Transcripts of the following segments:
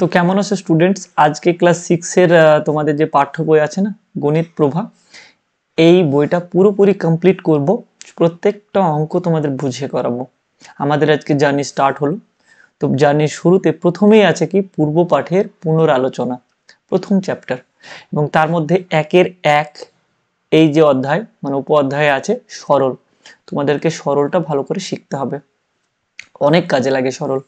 তো কেমন আছে স্টুডেন্টস আজকে ক্লাস সিক্সের তোমাদের যে পাঠ্য বই আছে না গণিত প্রভা এই বইটা পুরোপুরি কমপ্লিট করব প্রত্যেকটা অঙ্ক তোমাদের বুঝে করাবো আমাদের আজকে জার্নি স্টার্ট হলো তো জার্নির শুরুতে প্রথমেই আছে কি পূর্ব পাঠের পুনরালোচনা প্রথম চ্যাপ্টার এবং তার মধ্যে একের এক এই যে অধ্যায় মানে উপ অধ্যায়ে আছে সরল তোমাদেরকে সরলটা ভালো করে শিখতে হবে অনেক কাজে লাগে সরল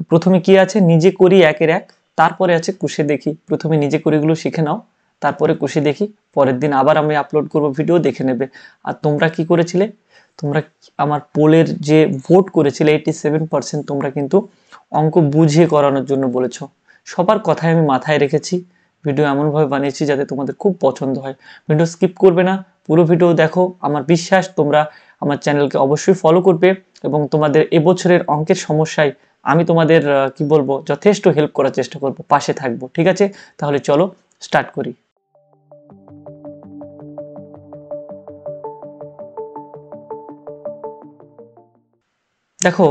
তো প্রথমে কি আছে নিজে করি একের এক তারপরে আছে কুশে দেখি প্রথমে নিজে করিগুলো শিখে নাও তারপরে কুশে দেখি পরের দিন আবার আমি আপলোড করব ভিডিও দেখে নেবে আর তোমরা কি করেছিলে তোমরা আমার পোলের যে ভোট করেছিলে এইটি সেভেন পার্সেন্ট তোমরা কিন্তু অঙ্ক বুঝিয়ে করানোর জন্য বলেছ সবার কথাই আমি মাথায় রেখেছি ভিডিও এমনভাবে বানিয়েছি যাতে তোমাদের খুব পছন্দ হয় ভিডিও স্কিপ করবে না পুরো ভিডিও দেখো আমার বিশ্বাস তোমরা আমার চ্যানেলকে অবশ্যই ফলো করবে এবং তোমাদের এবছরের অঙ্কের সমস্যায় আমি তোমাদের কি বলবো যথেষ্ট হেল্প করার চেষ্টা করব পাশে থাকবো ঠিক আছে তাহলে চলো স্টার্ট করি দেখো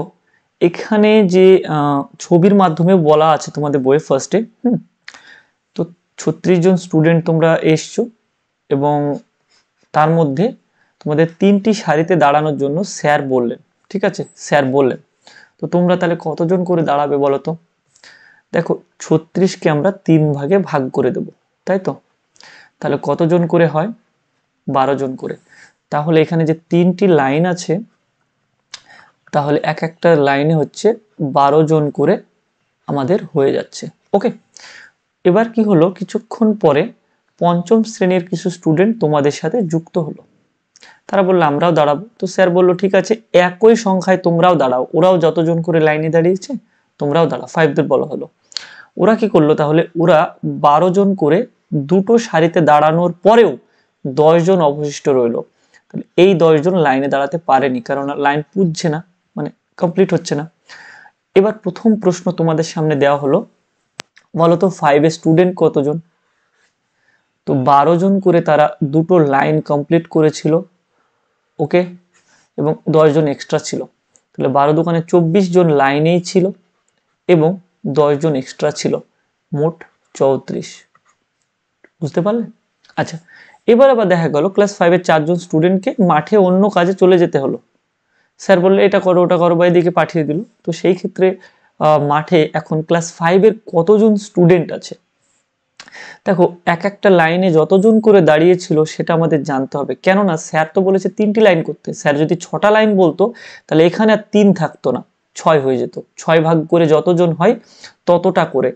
এখানে যে ছবির মাধ্যমে বলা আছে তোমাদের বইয়ে ফার্স্টে হুম তো ছত্রিশ জন স্টুডেন্ট তোমরা এসছো এবং তার মধ্যে তোমাদের তিনটি সারিতে দাঁড়ানোর জন্য স্যার বললেন ঠিক আছে স্যার বললেন তো তোমরা তাহলে কতজন করে দাঁড়াবে বলো তো দেখো ছত্রিশকে আমরা তিন ভাগে ভাগ করে দেব তাই তো তাহলে কতজন করে হয় বারো জন করে তাহলে এখানে যে তিনটি লাইন আছে তাহলে এক একটা লাইনে হচ্ছে বারো জন করে আমাদের হয়ে যাচ্ছে ওকে এবার কি হলো কিছুক্ষণ পরে পঞ্চম শ্রেণীর কিছু স্টুডেন্ট তোমাদের সাথে যুক্ত হলো তারা বললো আমরাও দাঁড়াবো তো স্যার বললো ঠিক আছে একই সংখ্যায় তোমরাও দাঁড়াও ওরাও যতজন করে লাইনে দাঁড়িয়েছে তোমরাও দাঁড়াও ফাইভদের বলা হলো ওরা কি করলো তাহলে ওরা বারো জন করে দুটো সারিতে দাঁড়ানোর পরেও জন অবশিষ্ট রইল তাহলে এই জন লাইনে দাঁড়াতে পারেনি কারণ লাইন পুজছে না মানে কমপ্লিট হচ্ছে না এবার প্রথম প্রশ্ন তোমাদের সামনে দেওয়া হলো বলতো ফাইভে স্টুডেন্ট কতজন তো বারো জন করে তারা দুটো লাইন কমপ্লিট করেছিল ওকে এবং দশজন এক্সট্রা ছিল তাহলে বারো দোকানে চব্বিশ জন লাইনেই ছিল এবং দশজন এক্সট্রা ছিল মোট চৌত্রিশ বুঝতে পারলে আচ্ছা এবার আবার দেখা গেল ক্লাস ফাইভের চারজন স্টুডেন্টকে মাঠে অন্য কাজে চলে যেতে হলো স্যার বললে এটা করো ওটা করো বা এদিকে পাঠিয়ে দিল তো সেই ক্ষেত্রে মাঠে এখন ক্লাস ফাইভের কতজন স্টুডেন্ট আছে দেখো এক একটা লাইনে যতজন করে দাঁড়িয়েছিল সেটা আমাদের জানতে হবে কেননা স্যার তো বলেছে তিনটি লাইন করতে স্যার যদি ছটা লাইন বলতো তাহলে এখানে আর তিন থাকতো না ছয় হয়ে যেত ছয় ভাগ করে যতজন হয় ততটা করে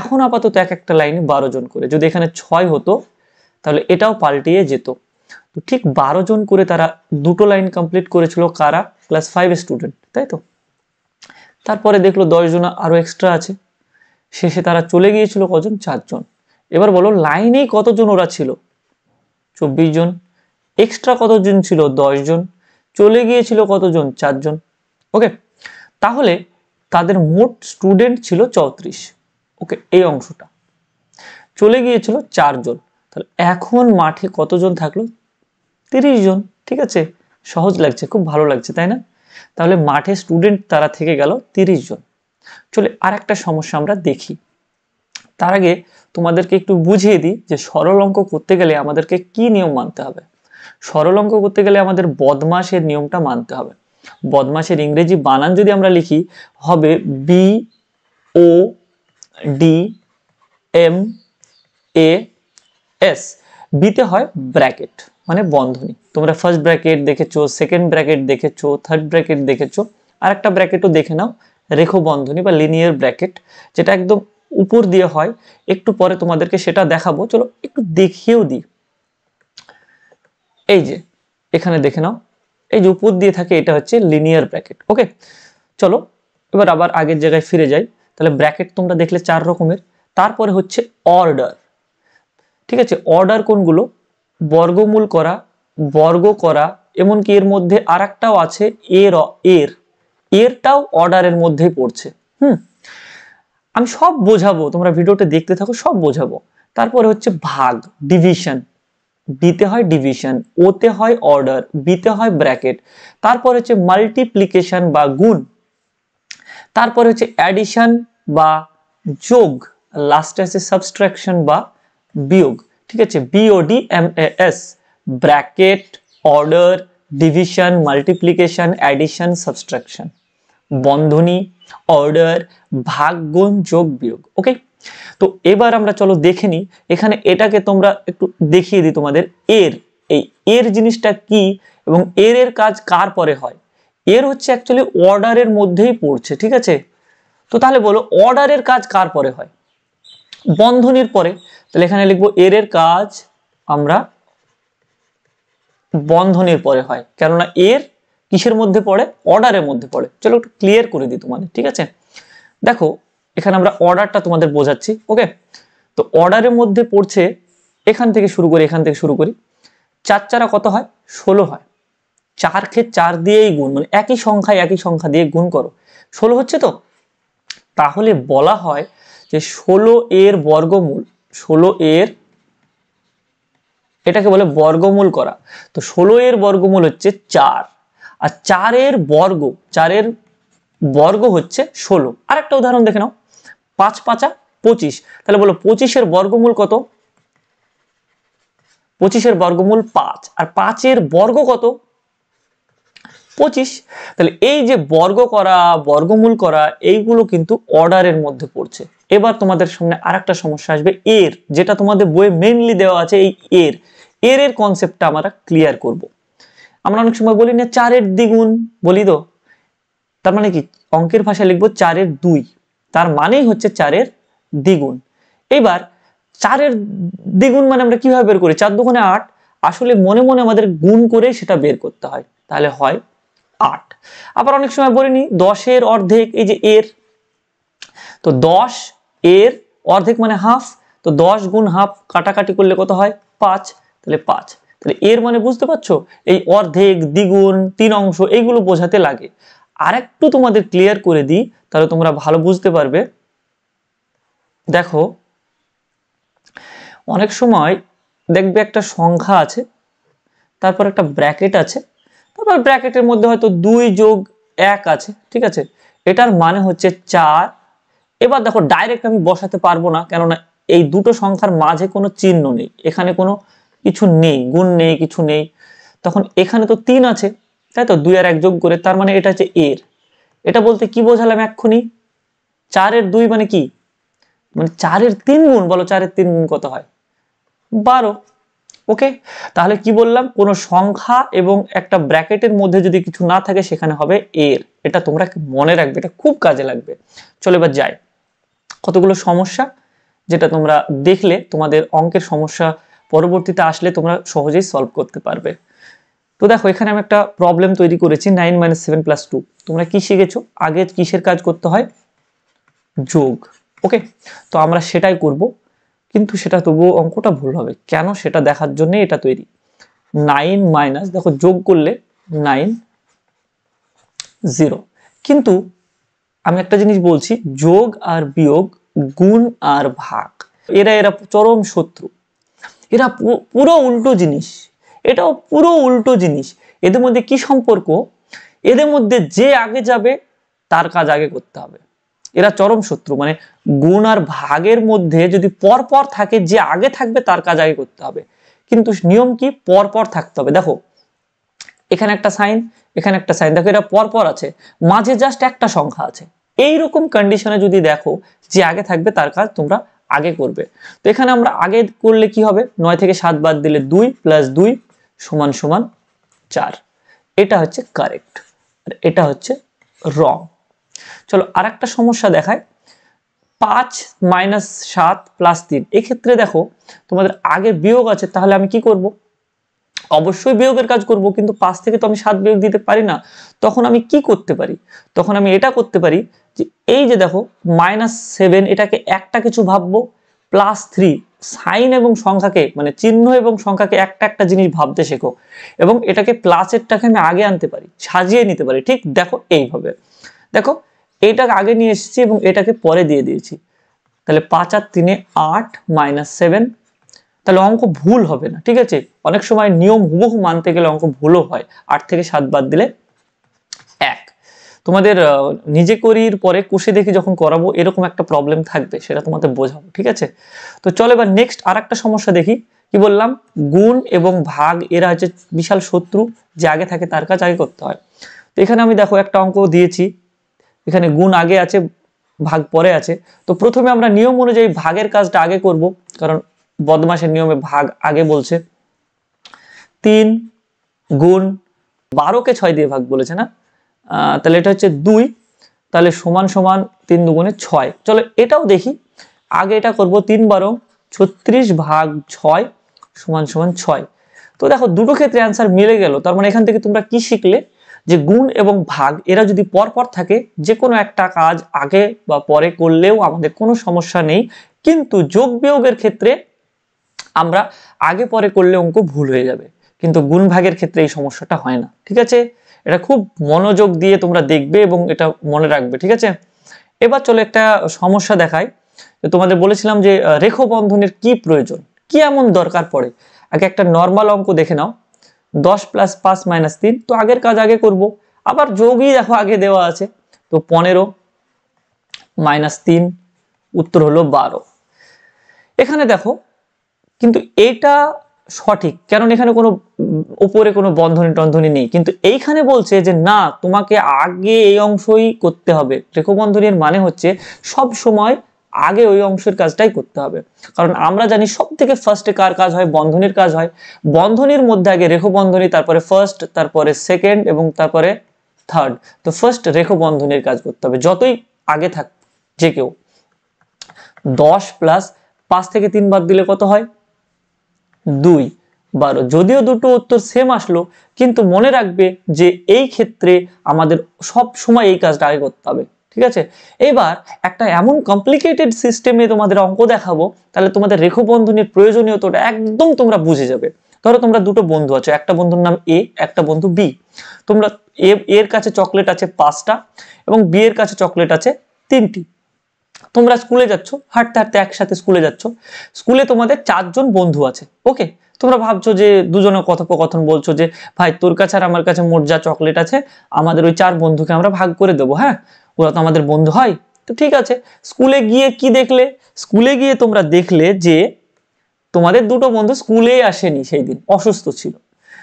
এখন আপাতত এক একটা লাইনে বারো জন করে যদি এখানে ছয় হতো তাহলে এটাও পাল্টিয়ে যেত তো ঠিক বারো জন করে তারা দুটো লাইন কমপ্লিট করেছিল কারা ক্লাস ফাইভ স্টুডেন্ট তাই তো তারপরে দেখলো দশজন আরও এক্সট্রা আছে শেষে তারা চলে গিয়েছিল কজন চারজন এবার বলো লাইনে কতজন ওরা ছিল চব্বিশ জন এক্সট্রা কতজন ছিল জন চলে গিয়েছিল কতজন চারজন ওকে তাহলে তাদের মোট স্টুডেন্ট ছিল চৌত্রিশ ওকে এই অংশটা চলে গিয়েছিল চারজন তাহলে এখন মাঠে কতজন থাকলো তিরিশ জন ঠিক আছে সহজ লাগছে খুব ভালো লাগছে তাই না তাহলে মাঠে স্টুডেন্ট তারা থেকে গেল তিরিশ জন চলে আর একটা সমস্যা আমরা দেখি তার আগে তোমাদেরকে একটু বুঝিয়ে দিই যে সরল অঙ্ক করতে গেলে আমাদেরকে কি নিয়ম মানতে হবে সরল অঙ্ক করতে গেলে আমাদের বদমাসের নিয়মটা মানতে হবে বদমাসের ইংরেজি বানান যদি আমরা লিখি হবে B O D M A S বিতে হয় ব্র্যাকেট মানে বন্ধনী তোমরা ফার্স্ট ব্র্যাকেট দেখেছো সেকেন্ড ব্র্যাকেট দেখেছো থার্ড ব্র্যাকেট দেখেছো আর একটা ব্র্যাকেটও দেখে নাও রেখো বন্ধনী বা লিনিয়ার ব্র্যাকেট যেটা একদম উপর দিয়ে হয় একটু পরে তোমাদেরকে সেটা দেখাবো চলো একটু দেখিয়েও দিই এই যে এখানে দেখে নাও এই যে উপর দিয়ে থাকে এটা হচ্ছে লিনিয়ার ব্র্যাকেট ওকে চলো এবার আবার আগের জায়গায় ফিরে যাই তাহলে ব্র্যাকেট তোমরা দেখলে চার রকমের তারপরে হচ্ছে অর্ডার ঠিক আছে অর্ডার কোনগুলো বর্গমূল করা বর্গ করা এমনকি এর মধ্যে আর আছে এর এর এরটাও অর্ডারের মধ্যেই পড়ছে হুম আমি সব বোঝাবো তোমরা ভিডিওটা দেখতে থাকো সব বোঝাবো তারপরে হচ্ছে ভাগ ডিভিশন ডিতে হয় ডিভিশন ওতে হয় অর্ডার বিতে হয় ব্র্যাকেট তারপর হচ্ছে মাল্টিপ্লিকেশন বা গুণ তারপরে হচ্ছে অ্যাডিশন বা যোগ লাস্টে আছে সাবস্ট্রাকশন বা বিয়োগ ঠিক আছে BOD M S bracket order division multiplication addition subtraction বন্ধনী অর্ডার ভাগ্যন যোগ বিয়োগ ওকে তো এবার আমরা চলো দেখে নিই এখানে এটাকে তোমরা একটু দেখিয়ে দিই তোমাদের এর এই এর জিনিসটা কি এবং এর এর কাজ কার পরে হয় এর হচ্ছে অ্যাকচুয়ালি অর্ডারের মধ্যেই পড়ছে ঠিক আছে তো তাহলে বলো অর্ডারের কাজ কার পরে হয় বন্ধনীর পরে তাহলে এখানে লিখবো এর এর কাজ আমরা বন্ধনীর পরে হয় কেননা এর কিসের মধ্যে পড়ে অর্ডারের মধ্যে পড়ে চলো একটু ক্লিয়ার করে দিই তোমাদের ঠিক আছে দেখো এখানে আমরা অর্ডারটা তোমাদের বোঝাচ্ছি ওকে তো অর্ডারের মধ্যে পড়ছে এখান থেকে শুরু করি এখান থেকে শুরু করি চার চারা কত হয় ষোলো হয় চারকে চার দিয়েই গুণ মানে একই সংখ্যায় একই সংখ্যা দিয়ে গুণ করো ষোলো হচ্ছে তো তাহলে বলা হয় যে ষোলো এর বর্গমূল ষোলো এর এটাকে বলে বর্গমূল করা তো ষোলো এর বর্গমূল হচ্ছে চার আর চারের বর্গ চারের বর্গ হচ্ছে ষোলো আর একটা উদাহরণ দেখে নাও পাঁচ পাঁচা পঁচিশ তাহলে বলো পঁচিশের বর্গমূল কত পঁচিশের বর্গমূল পাঁচ আর পাঁচের বর্গ কত পঁচিশ তাহলে এই যে বর্গ করা বর্গমূল করা এইগুলো কিন্তু অর্ডারের মধ্যে পড়ছে এবার তোমাদের সামনে আর একটা সমস্যা আসবে এর যেটা তোমাদের বইয়ে মেনলি দেওয়া আছে এই এর এর এর কনসেপ্টটা আমরা ক্লিয়ার করবো আমরা অনেক সময় বলি না চারের দ্বিগুণ বলি তো তার মানে কি অঙ্কের ভাষায় লিখবো চারের দুই তার মানেই হচ্ছে চারের দ্বিগুণ এবার চারের দ্বিগুণ মানে আমরা কিভাবে বের করি চার দুগুণে আট আসলে মনে মনে আমাদের গুণ করে সেটা বের করতে হয় তাহলে হয় আট আবার অনেক সময় বলিনি দশের অর্ধেক এই যে এর তো দশ এর অর্ধেক মানে হাফ তো দশ গুণ হাফ কাটাকাটি করলে কত হয় পাঁচ তাহলে পাঁচ তাহলে এর মানে বুঝতে পারছো এই অর্ধেক দ্বিগুণ তিন অংশ এইগুলো বোঝাতে লাগে আর একটু তোমাদের ক্লিয়ার করে দিই তাহলে তোমরা ভালো বুঝতে পারবে দেখো অনেক সময় দেখবে একটা সংখ্যা আছে তারপর একটা ব্র্যাকেট আছে তারপর ব্র্যাকেটের মধ্যে হয়তো দুই যোগ এক আছে ঠিক আছে এটার মানে হচ্ছে চার এবার দেখো ডাইরেক্ট আমি বসাতে পারবো না কেননা এই দুটো সংখ্যার মাঝে কোনো চিহ্ন নেই এখানে কোনো কিছু নেই গুণ নেই কিছু নেই তখন এখানে তো তিন আছে তাই তো দুই আর এক যোগ করে তার মানে এটা হচ্ছে এর এটা বলতে কি বোঝালাম এক্ষুনি চারের দুই মানে কি মানে চারের তিন গুণ বলো চারের তিন গুণ কত হয় বারো ওকে তাহলে কি বললাম কোনো সংখ্যা এবং একটা ব্র্যাকেটের মধ্যে যদি কিছু না থাকে সেখানে হবে এর এটা তোমরা মনে রাখবে এটা খুব কাজে লাগবে চলে এবার যাই কতগুলো সমস্যা যেটা তোমরা দেখলে তোমাদের অঙ্কের সমস্যা পরবর্তীতে আসলে তোমরা সহজেই সলভ করতে পারবে তো দেখো এখানে আমি একটা প্রবলেম তৈরি করেছি nine minus seven plus two তোমরা কি শিখেছো আগে কিসের কাজ করতে হয় যোগ ওকে তো আমরা সেটাই করব কিন্তু সেটা তবুও অঙ্কটা ভুল হবে কেন সেটা দেখার জন্যে এটা তৈরি নাইন মাইনাস দেখো যোগ করলে নাইন জিরো কিন্তু আমি একটা জিনিস বলছি যোগ আর বিয়োগ গুণ আর ভাগ এরা এরা চরম শত্রু এরা পুরো উল্টো জিনিস এটাও পুরো উল্টো জিনিস এদের মধ্যে কি সম্পর্ক এদের মধ্যে যে আগে যাবে তার কাজ আগে করতে হবে এরা চরম শত্রু মানে গুণ আর ভাগের মধ্যে যদি পরপর থাকে যে আগে থাকবে তার কাজ আগে করতে হবে কিন্তু নিয়ম কি পরপর থাকতে হবে দেখো এখানে একটা সাইন এখানে একটা সাইন দেখো এটা পরপর আছে মাঝে জাস্ট একটা সংখ্যা আছে এইরকম কন্ডিশনে যদি দেখো যে আগে থাকবে তার কাজ তোমরা আগে করবে তো এখানে আমরা আগে করলে কি হবে নয় থেকে সাত বাদ দিলে দুই প্লাস দুই সমান সমান চার এটা হচ্ছে কারেক্ট আর এটা হচ্ছে রং চলো আর একটা সমস্যা দেখায় পাঁচ মাইনাস সাত প্লাস তিন এক্ষেত্রে দেখো তোমাদের আগে বিয়োগ আছে তাহলে আমি কি করবো অবশ্যই বিয়োগের কাজ করব কিন্তু পাঁচ থেকে তো আমি সাত বিয়োগ দিতে পারি না তখন আমি কি করতে পারি তখন আমি এটা করতে পারি যে এই যে দেখো মাইনাস সেভেন এটাকে একটা কিছু ভাববো প্লাস থ্রি সাইন এবং সংখ্যাকে মানে চিহ্ন এবং সংখ্যাকে একটা একটা জিনিস ভাবতে শেখো এবং এটাকে প্লাসেরটাকে আমি আগে আনতে পারি সাজিয়ে নিতে পারি ঠিক দেখো এইভাবে দেখো এটাকে আগে নিয়ে এসেছি এবং এটাকে পরে দিয়ে দিয়েছি তাহলে পাঁচ আর তিনে আট মাইনাস সেভেন তাহলে অঙ্ক ভুল হবে না ঠিক আছে অনেক সময় নিয়ম হুবহু মানতে গেলে অঙ্ক ভুলও হয় আট থেকে সাত বাদ দিলে এক তোমাদের নিজে করির পরে কুশি দেখি যখন করাবো এরকম একটা প্রবলেম থাকবে সেটা তোমাদের বোঝাবো ঠিক আছে তো চলো এবার নেক্সট আর একটা সমস্যা দেখি কি বললাম গুণ এবং ভাগ এরা হচ্ছে বিশাল শত্রু যে আগে থাকে তার কাজ আগে করতে হয় তো এখানে আমি দেখো একটা অঙ্ক দিয়েছি এখানে গুণ আগে আছে ভাগ পরে আছে তো প্রথমে আমরা নিয়ম অনুযায়ী ভাগের কাজটা আগে করব কারণ বদমাসের নিয়মে ভাগ আগে বলছে তিন গুণ বারোকে ছয় দিয়ে ভাগ বলেছে না তাহলে এটা হচ্ছে দুই তাহলে সমান সমান তিন দুগুণে ছয় চলো এটাও দেখি আগে এটা করব তিন বারো ছত্রিশ ভাগ ছয় সমান সমান ছয় তো দেখো দুটো ক্ষেত্রে অ্যান্সার মিলে গেল তার মানে এখান থেকে তোমরা কি শিখলে যে গুণ এবং ভাগ এরা যদি পরপর থাকে যে কোনো একটা কাজ আগে বা পরে করলেও আমাদের কোনো সমস্যা নেই কিন্তু যোগ বিয়োগের ক্ষেত্রে আমরা আগে পরে করলে অঙ্ক ভুল হয়ে যাবে কিন্তু গুণ ভাগের ক্ষেত্রে এই সমস্যাটা হয় না ঠিক আছে এটা খুব মনোযোগ দিয়ে তোমরা দেখবে এবং এটা মনে রাখবে ঠিক আছে এবার চলো একটা সমস্যা দেখায় তোমাদের বলেছিলাম যে রেখো বন্ধনের কি প্রয়োজন কি এমন দরকার পড়ে আগে একটা নর্মাল অঙ্ক দেখে নাও দশ প্লাস পাঁচ মাইনাস তিন তো আগের কাজ আগে করব আবার যোগই দেখো আগে দেওয়া আছে তো পনেরো মাইনাস তিন উত্তর হলো বারো এখানে দেখো কিন্তু এটা সঠিক কারণ এখানে কোনো উপরে কোনো বন্ধনী টন্ধনী নেই কিন্তু এইখানে বলছে যে না তোমাকে আগে এই অংশই করতে হবে বন্ধনীর মানে হচ্ছে সব সময় আগে ওই অংশের কাজটাই করতে হবে কারণ আমরা জানি সব থেকে ফার্স্টে কার কাজ হয় বন্ধনের কাজ হয় বন্ধনের মধ্যে আগে রেখবন্ধনী বন্ধনী তারপরে ফার্স্ট তারপরে সেকেন্ড এবং তারপরে থার্ড তো ফার্স্ট রেখো কাজ করতে হবে যতই আগে থাক যে কেউ দশ প্লাস পাঁচ থেকে তিন বাদ দিলে কত হয় দুই বারো যদিও দুটো উত্তর সেম আসলো কিন্তু মনে রাখবে যে এই ক্ষেত্রে আমাদের সব সময় এই কাজটা আগে করতে হবে ঠিক আছে এবার একটা এমন কমপ্লিকেটেড সিস্টেমে তোমাদের অঙ্ক দেখাবো তাহলে তোমাদের রেখো বন্ধনের প্রয়োজনীয়তাটা একদম তোমরা বুঝে যাবে ধরো তোমরা দুটো বন্ধু আছো একটা বন্ধুর নাম এ একটা বন্ধু বি তোমরা এ এর কাছে চকলেট আছে পাঁচটা এবং বি এর কাছে চকলেট আছে তিনটি তোমরা স্কুলে যাচ্ছ হাঁটতে হাঁটতে একসাথে স্কুলে যাচ্ছ স্কুলে তোমাদের চারজন বন্ধু আছে ওকে তোমরা ভাবছো যে দুজনে কথোপকথন বলছো যে ভাই তোর কাছে আর আমার কাছে মোট যা চকলেট আছে আমাদের ওই চার বন্ধুকে আমরা ভাগ করে দেবো হ্যাঁ ওরা তো আমাদের বন্ধু হয় তো ঠিক আছে স্কুলে গিয়ে কি দেখলে স্কুলে গিয়ে তোমরা দেখলে যে তোমাদের দুটো বন্ধু স্কুলেই আসেনি সেই দিন অসুস্থ ছিল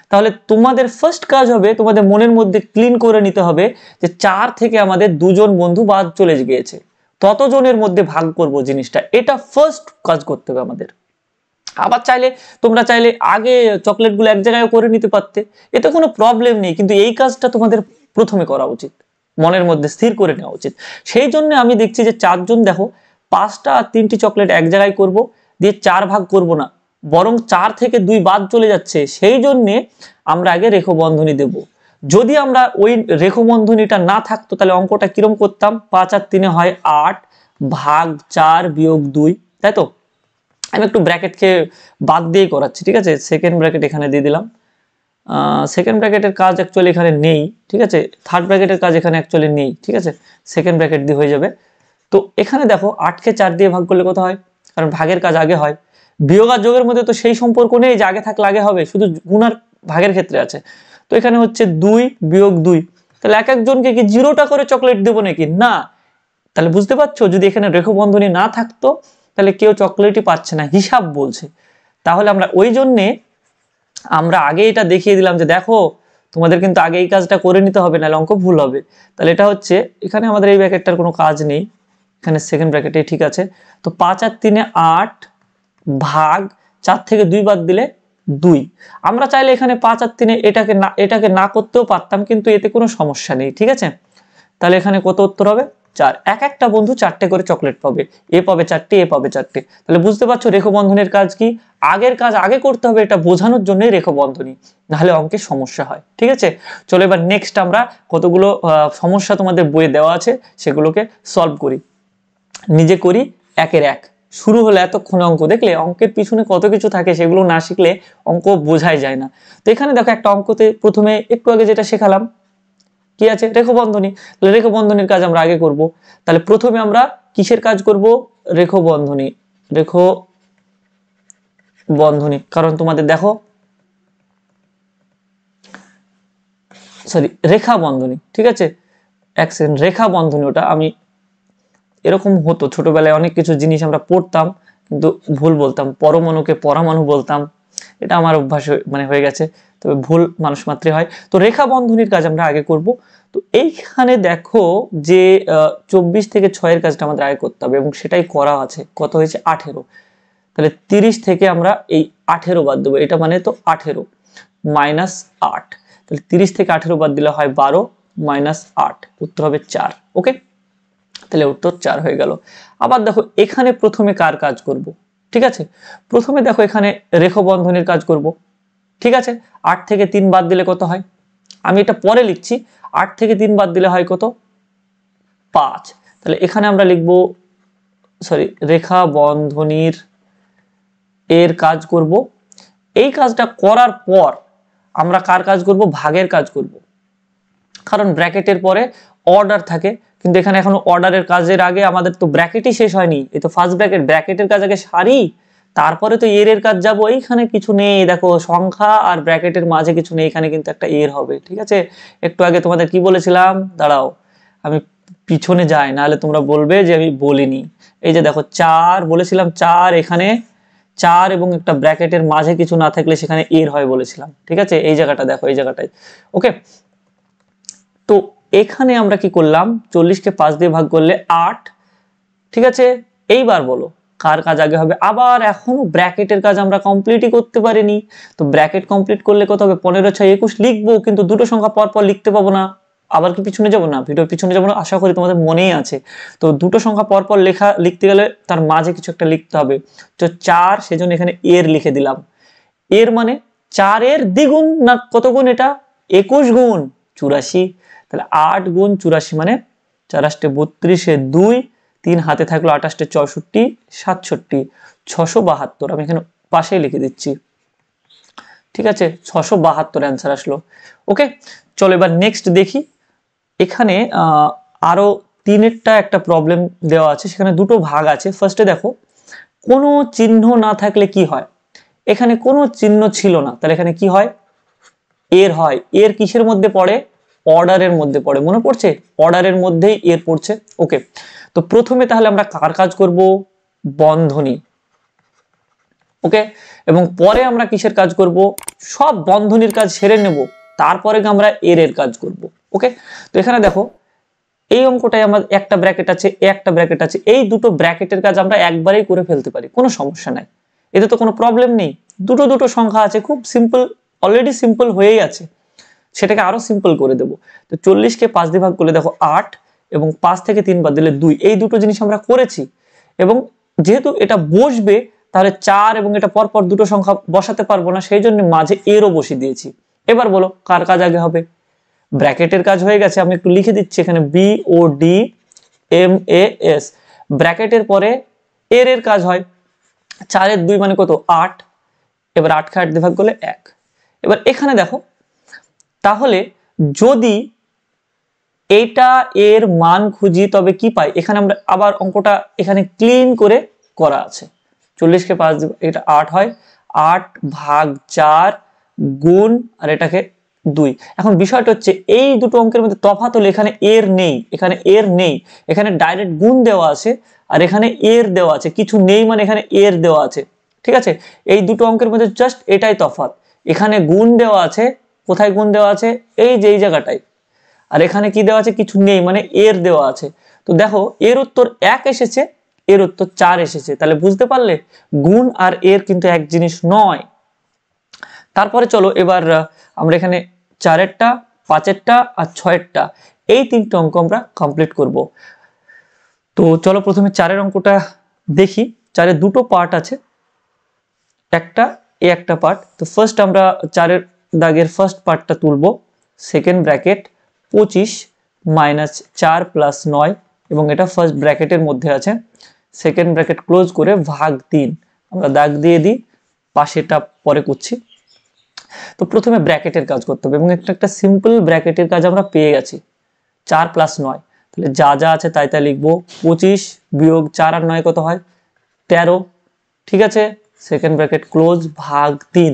তাহলে তোমাদের ফার্স্ট কাজ হবে তোমাদের মনের মধ্যে ক্লিন করে নিতে হবে যে চার থেকে আমাদের দুজন বন্ধু বাদ চলে গিয়েছে ততজনের মধ্যে ভাগ করব জিনিসটা এটা ফার্স্ট কাজ করতে হবে আমাদের আবার চাইলে তোমরা চাইলে আগে চকলেটগুলো এক জায়গায় করে নিতে পারতে এতে কোনো প্রবলেম নেই কিন্তু এই কাজটা তোমাদের প্রথমে করা উচিত মনের মধ্যে স্থির করে নেওয়া উচিত সেই জন্য আমি দেখছি যে চারজন দেখো পাঁচটা আর তিনটি চকলেট এক জায়গায় করব দিয়ে চার ভাগ করব না বরং চার থেকে দুই বাদ চলে যাচ্ছে সেই জন্যে আমরা আগে রেখো বন্ধনী দেবো যদি আমরা ওই রেখবন্ধনীটা না থাকতো তাহলে অঙ্কটা কিরম করতাম পাঁচ আর তিনে হয় আট ভাগ চার বিয়োগ দুই তাই তো আমি একটু ব্র্যাকেটকে বাদ দিয়ে করাচ্ছি ঠিক আছে সেকেন্ড ব্র্যাকেট এখানে দিয়ে দিলাম সেকেন্ড ব্র্যাকেটের কাজ অ্যাকচুয়ালি এখানে নেই ঠিক আছে থার্ড ব্র্যাকেটের কাজ এখানে অ্যাকচুয়ালি নেই ঠিক আছে সেকেন্ড ব্র্যাকেট দিয়ে হয়ে যাবে তো এখানে দেখো আটকে চার দিয়ে ভাগ করলে কত হয় কারণ ভাগের কাজ আগে হয় বিয়োগ আর যোগের মধ্যে তো সেই সম্পর্ক নেই যে আগে থাকলে আগে হবে শুধু গুণ আর ভাগের ক্ষেত্রে আছে তো এখানে হচ্ছে দুই বিয়োগ দুই তাহলে এক একজনকে কি জিরোটা করে চকলেট দেবো নাকি না তাহলে বুঝতে পারছো যদি এখানে রেখবন্ধনী না থাকতো তাহলে কেউ চকলেটই পাচ্ছে না হিসাব বলছে তাহলে আমরা ওই জন্যে আমরা আগে এটা দেখিয়ে দিলাম যে দেখো তোমাদের কিন্তু আগে এই কাজটা করে নিতে হবে নাহলে অঙ্ক ভুল হবে তাহলে এটা হচ্ছে এখানে আমাদের এই ব্র্যাকেটটার কোনো কাজ নেই এখানে সেকেন্ড ব্র্যাকেটে ঠিক আছে তো পাঁচ আর তিনে আট ভাগ চার থেকে দুই বাদ দিলে দুই আমরা চাইলে এখানে পাঁচ আর তিনে এটাকে না এটাকে না করতেও পারতাম কিন্তু এতে কোনো সমস্যা নেই ঠিক আছে তাহলে এখানে কত উত্তর হবে চার এক একটা বন্ধু চারটে করে চকলেট পাবে এ পাবে চারটে এ পাবে চারটে তাহলে বুঝতে পারছো রেখবন্ধনের কাজ কি আগের কাজ আগে করতে হবে এটা বোঝানোর জন্যই রেখবন্ধনী নাহলে অঙ্কে সমস্যা হয় ঠিক আছে চলো এবার নেক্সট আমরা কতগুলো সমস্যা তোমাদের বইয়ে দেওয়া আছে সেগুলোকে সলভ করি নিজে করি একের এক শুরু হলে এতক্ষণ অঙ্ক দেখলে অঙ্কের পিছনে কত কিছু থাকে সেগুলো না শিখলে অঙ্ক বোঝাই যায় না তো এখানে দেখো একটা অঙ্কতে প্রথমে একটু আগে যেটা শেখালাম কি আছে রেখো বন্ধনী তাহলে রেখো কাজ আমরা আগে করব তাহলে প্রথমে আমরা কিসের কাজ করব রেখো বন্ধনী রেখো বন্ধনী কারণ তোমাদের দেখো সরি রেখা বন্ধনী ঠিক আছে এক সেকেন্ড রেখা বন্ধনী ওটা আমি এরকম হতো ছোটবেলায় অনেক কিছু জিনিস আমরা পড়তাম কিন্তু ভুল বলতাম পরমাণুকে পরমাণু বলতাম এটা আমার অভ্যাস মানে হয়ে গেছে তবে ভুল মানুষ মাত্রে হয় তো রেখা বন্ধনীর কাজ আমরা আগে করব তো এইখানে দেখো যে চব্বিশ থেকে ছয়ের কাজটা আমাদের আগে করতে হবে এবং সেটাই করা আছে কত হয়েছে আঠেরো তাহলে তিরিশ থেকে আমরা এই আঠেরো বাদ দেবো এটা মানে তো আঠেরো মাইনাস আট তাহলে তিরিশ থেকে আঠেরো বাদ দিলে হয় বারো মাইনাস আট উত্তর হবে চার ওকে তাহলে উত্তর চার হয়ে গেল আবার দেখো এখানে প্রথমে কার কাজ করব। ঠিক আছে প্রথমে দেখো এখানে রেখবন্ধনের কাজ করব। ঠিক আছে আট থেকে তিন বাদ দিলে কত হয় আমি এটা পরে লিখছি আট থেকে তিন বাদ দিলে হয় কত পাঁচ তাহলে এখানে আমরা লিখব সরি রেখা বন্ধনীর এর কাজ করব এই কাজটা করার পর আমরা কার কাজ করব ভাগের কাজ করব কারণ ব্র্যাকেটের পরে অর্ডার থাকে কিন্তু এখানে এখনো অর্ডারের কাজের আগে আমাদের তো ব্র্যাকেটই শেষ হয়নি এই তো ফার্স্ট ব্র্যাকেট ব্র্যাকেটের কাজ আগে সারি তারপরে তো এর এর কাজ যাবো এইখানে কিছু নেই দেখো সংখ্যা আর ব্র্যাকেটের মাঝে কিছু নেই এখানে কিন্তু একটা এর হবে ঠিক আছে একটু আগে তোমাদের কি বলেছিলাম দাঁড়াও আমি পিছনে যাই নাহলে তোমরা বলবে যে আমি বলিনি এই যে দেখো চার বলেছিলাম চার এখানে চার এবং একটা ব্র্যাকেটের মাঝে কিছু না থাকলে সেখানে এর হয় বলেছিলাম ঠিক আছে এই জায়গাটা দেখো এই জায়গাটায় ওকে এখানে আমরা কি করলাম চল্লিশকে পাঁচ দিয়ে ভাগ করলে আট ঠিক আছে এইবার বলো কার কাজ আগে হবে আবার এখনো ব্র্যাকেটের কাজ আমরা কমপ্লিটই করতে পারিনি তো ব্র্যাকেট কমপ্লিট করলে কত হবে পনেরো ছয় একুশ লিখবো কিন্তু দুটো সংখ্যা পরপর লিখতে পাবো না আবার কি পিছনে যাবো না ভিডিওর পিছনে যাবো না আশা করি তোমাদের মনেই আছে তো দুটো সংখ্যা পরপর লেখা লিখতে গেলে তার মাঝে কিছু একটা লিখতে হবে তো চার সেজন্য এখানে এর লিখে দিলাম এর মানে চারের দ্বিগুণ না কত গুণ এটা একুশ গুণ চুরাশি তাহলে আট গুণ চুরাশি মানে চারাষ্টে বত্রিশে দুই তিন হাতে থাকলো আঠাশটে চৌষট্টি সাতষট্টি ছশো বাহাত্তর আমি এখানে পাশেই লিখে দিচ্ছি ঠিক আছে ছশো বাহাত্তর অ্যান্সার আসলো ওকে চলো এবার নেক্সট দেখি এখানে আরও তিনেরটা একটা প্রবলেম দেওয়া আছে সেখানে দুটো ভাগ আছে ফার্স্টে দেখো কোনো চিহ্ন না থাকলে কি হয় এখানে কোনো চিহ্ন ছিল না তাহলে এখানে কি হয় এর হয় এর কিসের মধ্যে পড়ে অর্ডারের মধ্যে পড়ে মনে পড়ছে অর্ডারের মধ্যেই এর ইয়ে পড়ছে ওকে তো প্রথমে তাহলে আমরা কার কাজ করব বন্ধনী ওকে এবং পরে আমরা কিসের কাজ করব সব বন্ধনীর কাজ সেরে নেব তারপরে আমরা এর এর কাজ করব ওকে তো এখানে দেখো এই অঙ্কটাই আমার একটা ব্র্যাকেট আছে একটা ব্র্যাকেট আছে এই দুটো ব্র্যাকেটের কাজ আমরা একবারেই করে ফেলতে পারি কোনো সমস্যা নাই এতে তো কোনো প্রবলেম নেই দুটো দুটো সংখ্যা আছে খুব সিম্পল অলরেডি সিম্পল হয়েই আছে সেটাকে আরো সিম্পল করে দেব তো চল্লিশকে পাঁচ দিয়ে ভাগ করলে দেখো আট এবং পাঁচ থেকে তিন বাদ দিলে দুই এই দুটো জিনিস আমরা করেছি এবং যেহেতু এটা বসবে তাহলে চার এবং এটা পরপর দুটো সংখ্যা বসাতে পারবো না সেই জন্য মাঝে এরও বসিয়ে দিয়েছি এবার বলো কার কাজ আগে হবে ব্র্যাকেটের কাজ হয়ে গেছে আমি একটু লিখে দিচ্ছি এখানে B O D M A S ব্র্যাকেটের পরে এর এর কাজ হয় চারের দুই মানে কত আট এবার আটকে আট ভাগ করলে এক এবার এখানে দেখো তাহলে যদি এটা এর মান খুঁজি তবে কি পাই এখানে আমরা আবার অঙ্কটা এখানে ক্লিন করে করা আছে চল্লিশকে পাঁচ এটা আট হয় আট ভাগ চার গুণ আর এটাকে দুই এখন বিষয়টা হচ্ছে এই দুটো অঙ্কের মধ্যে তফাত হলো এখানে এর নেই এখানে এর নেই এখানে ডাইরেক্ট গুণ দেওয়া আছে আর এখানে এর দেওয়া আছে কিছু নেই মানে এখানে এর দেওয়া আছে ঠিক আছে এই দুটো অঙ্কের মধ্যে জাস্ট এটাই তফাত এখানে গুণ দেওয়া আছে কোথায় গুণ দেওয়া আছে এই যে এই জায়গাটায় আর এখানে কি দেওয়া আছে কিছু নেই মানে এর দেওয়া আছে তো দেখো এর উত্তর এক এসেছে এর উত্তর চার এসেছে তাহলে বুঝতে পারলে গুণ আর এর কিন্তু এক জিনিস নয় তারপরে চলো এবার আমরা এখানে চারেরটা পাঁচেরটা আর ছয়েরটা এই তিনটে অঙ্ক আমরা কমপ্লিট করব তো চলো প্রথমে চারের অঙ্কটা দেখি চারের দুটো পার্ট আছে একটা এ একটা পার্ট তো ফার্স্ট আমরা চারের দাগের ফার্স্ট পার্টটা তুলব সেকেন্ড ব্র্যাকেট পঁচিশ মাইনাস চার প্লাস নয় এবং এটা ফার্স্ট ব্র্যাকেটের মধ্যে আছে সেকেন্ড ব্র্যাকেট ক্লোজ করে ভাগ তিন আমরা দাগ দিয়ে দিই পাশেটা পরে করছি তো প্রথমে ব্র্যাকেটের কাজ করতে হবে এবং একটা একটা সিম্পল ব্র্যাকেটের কাজ আমরা পেয়ে গেছি চার প্লাস নয় তাহলে যা যা আছে তাই তাই লিখবো পঁচিশ বিয়োগ চার আর নয় কত হয় তেরো ঠিক আছে সেকেন্ড ব্র্যাকেট ক্লোজ ভাগ তিন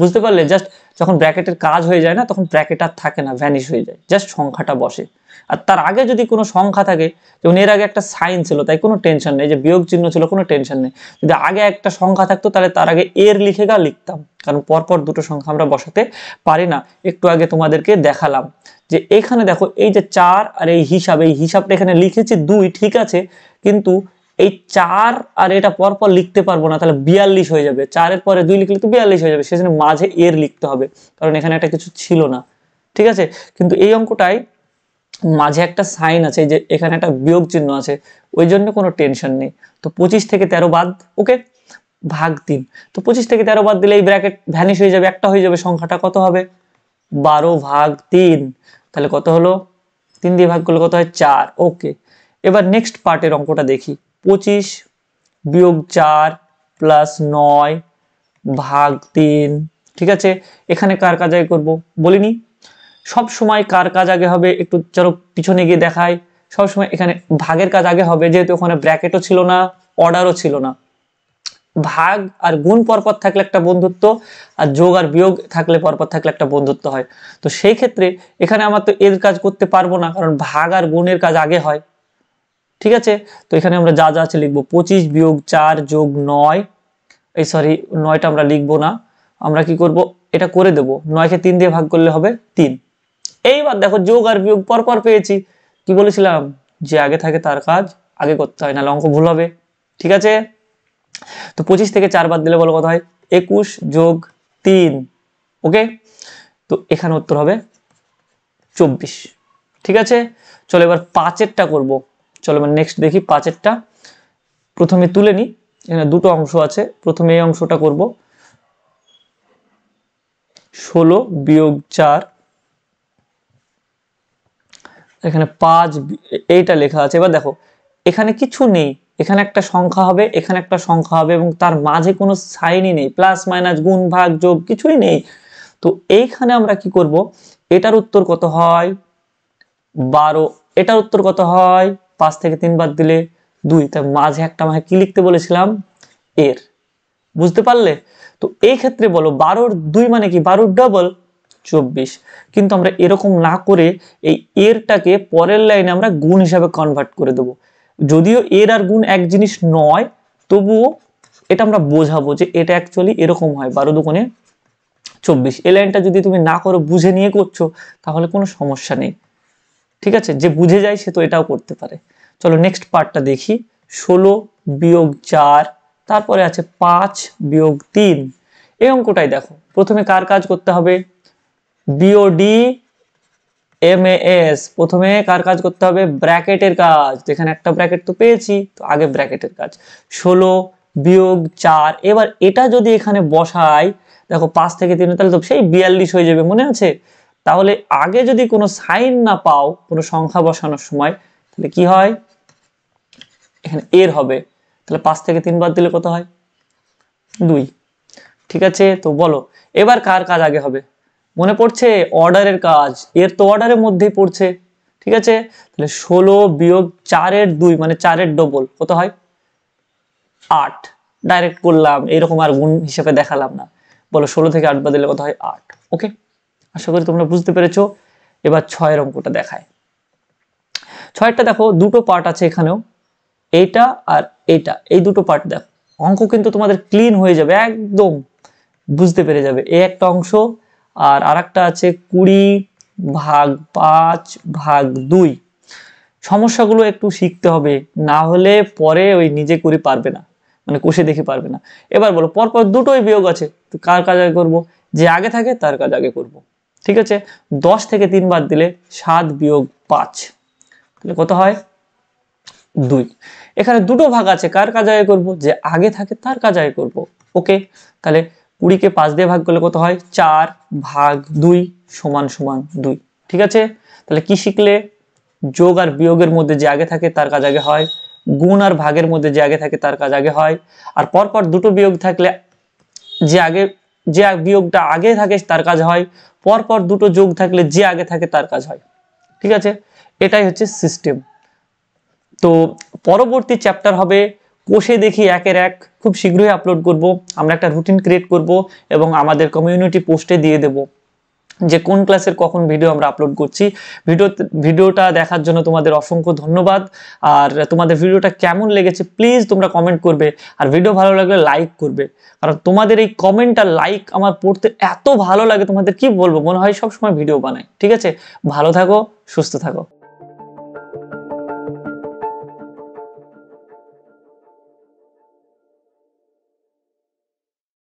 বুঝতে পারলে জাস্ট যখন ব্র্যাকেটের কাজ হয়ে যায় না তখন ব্র্যাকেট আর থাকে না ভ্যানিশ হয়ে যায় জাস্ট সংখ্যাটা বসে আর তার আগে যদি কোনো সংখ্যা থাকে যেমন এর আগে একটা সাইন ছিল তাই কোনো টেনশন নেই যে বিয়োগ চিহ্ন ছিল কোনো টেনশন নেই যদি আগে একটা সংখ্যা থাকতো তাহলে তার আগে এর লিখে গা লিখতাম কারণ পরপর দুটো সংখ্যা আমরা বসাতে পারি না একটু আগে তোমাদেরকে দেখালাম যে এখানে দেখো এই যে চার আর এই হিসাব এই হিসাবটা এখানে লিখেছি দুই ঠিক আছে কিন্তু এই চার আর এটা পরপর লিখতে পারবো না তাহলে বিয়াল্লিশ হয়ে যাবে চারের পরে দুই লিখলে তো বিয়াল্লিশ হয়ে যাবে সেজন্য মাঝে এর লিখতে হবে কারণ এখানে একটা কিছু ছিল না ঠিক আছে কিন্তু এই অঙ্কটাই মাঝে একটা সাইন আছে যে এখানে একটা বিয়োগ চিহ্ন আছে ওই জন্য কোনো টেনশন নেই তো পঁচিশ থেকে তেরো বাদ ওকে ভাগ তিন তো পঁচিশ থেকে তেরো বাদ দিলে এই ব্র্যাকেট ভ্যানিশ হয়ে যাবে একটা হয়ে যাবে সংখ্যাটা কত হবে বারো ভাগ তিন তাহলে কত হলো তিন দিয়ে ভাগ করলে কত হয় চার ওকে এবার নেক্সট পার্টের অঙ্কটা দেখি পঁচিশ বিয়োগ চার প্লাস নয় ভাগ তিন ঠিক আছে এখানে কার কাজ আগে করবো বলিনি সব সময় কার কাজ আগে হবে একটু চলো পিছনে গিয়ে দেখায় সব সময় এখানে ভাগের কাজ আগে হবে যেহেতু ওখানে ব্র্যাকেটও ছিল না অর্ডারও ছিল না ভাগ আর গুণ পরপর থাকলে একটা বন্ধুত্ব আর যোগ আর বিয়োগ থাকলে পরপর থাকলে একটা বন্ধুত্ব হয় তো সেই ক্ষেত্রে এখানে আমার তো এর কাজ করতে পারবো না কারণ ভাগ আর গুণের কাজ আগে হয় ঠিক আছে তো এখানে আমরা যা যা আছে লিখবো পঁচিশ বিয়োগ চার যোগ নয় এই সরি নয়টা আমরা লিখবো না আমরা কি করব এটা করে দেব নয়কে তিন দিয়ে ভাগ করলে হবে তিন এইবার দেখো যোগ আর বিয়োগ পরপর পেয়েছি কি বলেছিলাম যে আগে থাকে তার কাজ আগে করতে হয় না অঙ্ক ভুল হবে ঠিক আছে তো পঁচিশ থেকে চার বাদ দিলে বলো কথা হয় একুশ যোগ তিন ওকে তো এখানে উত্তর হবে চব্বিশ ঠিক আছে চলো এবার পাঁচেরটা করবো চলো মানে নেক্সট দেখি পাঁচেরটা প্রথমে তুলে নিই এখানে দুটো অংশ আছে প্রথমে এই অংশটা করব ষোলো বিয়োগ চার এখানে পাঁচ এইটা লেখা আছে এবার দেখো এখানে কিছু নেই এখানে একটা সংখ্যা হবে এখানে একটা সংখ্যা হবে এবং তার মাঝে কোনো সাইনই নেই প্লাস মাইনাস গুণ ভাগ যোগ কিছুই নেই তো এইখানে আমরা কি করব এটার উত্তর কত হয় বারো এটার উত্তর কত হয় পাঁচ থেকে তিনবার দিলে দুই তার মাঝে একটা মাঝে কি লিখতে বলেছিলাম এর বুঝতে পারলে তো এই ক্ষেত্রে বলো বারোর দুই মানে কি বারোর ডবল চব্বিশ কিন্তু আমরা এরকম না করে এই এরটাকে পরের লাইনে আমরা গুণ হিসাবে কনভার্ট করে দেব যদিও এর আর গুণ এক জিনিস নয় তবুও এটা আমরা বোঝাবো যে এটা অ্যাকচুয়ালি এরকম হয় বারো দোকানে চব্বিশ এ লাইনটা যদি তুমি না করো বুঝে নিয়ে করছো তাহলে কোনো সমস্যা নেই ঠিক আছে যে বুঝে যায় সে তো এটাও করতে পারে চলো নেক্সট পার্টটা দেখি ষোলো বিয়োগ চার তারপরে আছে পাঁচ বিয়োগ তিন এই অঙ্কটাই দেখো প্রথমে কার কাজ করতে হবে বিওডি এম এস প্রথমে কার কাজ করতে হবে ব্র্যাকেটের কাজ যেখানে একটা ব্র্যাকেট তো পেয়েছি তো আগে ব্র্যাকেটের কাজ ষোলো বিয়োগ চার এবার এটা যদি এখানে বসাই দেখো পাঁচ থেকে তিন তাহলে তো সেই বিয়াল্লিশ হয়ে যাবে মনে আছে তাহলে আগে যদি কোনো সাইন না পাও কোনো সংখ্যা বসানোর সময় তাহলে কি হয় এখানে এর হবে তাহলে পাঁচ থেকে তিনবার দিলে কত হয় দুই ঠিক আছে তো বলো এবার কার কাজ আগে হবে মনে পড়ছে অর্ডারের কাজ এর তো অর্ডারের মধ্যেই পড়ছে ঠিক আছে তাহলে ষোলো বিয়োগ চারের দুই মানে চারের ডবল কত হয় আট ডাইরেক্ট করলাম এরকম আর গুণ হিসেবে দেখালাম না বলো ষোলো থেকে আট বাদ দিলে কত হয় আট ওকে আশা করি তোমরা বুঝতে পেরেছো এবার ছয়ের অঙ্কটা দেখায় ছয়েরটা দেখো দুটো পার্ট আছে এখানেও এইটা আর এইটা এই দুটো পার্ট দেখো অঙ্ক কিন্তু তোমাদের ক্লিন হয়ে যাবে একদম বুঝতে পেরে যাবে এ একটা অংশ আর আর আছে কুড়ি ভাগ পাঁচ ভাগ দুই সমস্যাগুলো একটু শিখতে হবে না হলে পরে ওই নিজে করে পারবে না মানে কষে দেখে পারবে না এবার বলো পরপর দুটোই বিয়োগ আছে তো কার কাজ আগে করবো যে আগে থাকে তার কাজ আগে করবো ঠিক আছে দশ থেকে তিন বাদ দিলে সাত বিয়োগ পাঁচ তাহলে কত হয় দুই এখানে দুটো ভাগ আছে কার কাজ আগে করবো যে আগে থাকে তার কাজ আগে করবো ওকে তাহলে কুড়িকে পাঁচ দিয়ে ভাগ করলে কত হয় চার ভাগ দুই সমান সমান দুই ঠিক আছে তাহলে কি শিখলে যোগ আর বিয়োগের মধ্যে যে আগে থাকে তার কাজ আগে হয় গুণ আর ভাগের মধ্যে যে আগে থাকে তার কাজ আগে হয় আর পরপর দুটো বিয়োগ থাকলে যে আগে যে বিয়োগটা আগে থাকে তার কাজ হয় পরপর দুটো যোগ থাকলে যে আগে থাকে তার কাজ হয় ঠিক আছে এটাই হচ্ছে সিস্টেম তো পরবর্তী চ্যাপ্টার হবে কোষে দেখি একের এক খুব শীঘ্রই আপলোড করব আমরা একটা রুটিন ক্রিয়েট করব এবং আমাদের কমিউনিটি পোস্টে দিয়ে দেবো যে কোন ক্লাসের কখন ভিডিও আমরা আপলোড করছি ভিডিও ভিডিওটা দেখার জন্য তোমাদের অসংখ্য ধন্যবাদ আর তোমাদের ভিডিওটা কেমন লেগেছে প্লিজ তোমরা কমেন্ট করবে আর ভিডিও ভালো লাগলে লাইক করবে কারণ তোমাদের এই কমেন্ট আর লাইক আমার পড়তে এত ভালো লাগে তোমাদের কি বলবো মনে হয় সবসময় ভিডিও বানাই ঠিক আছে ভালো থাকো সুস্থ থাকো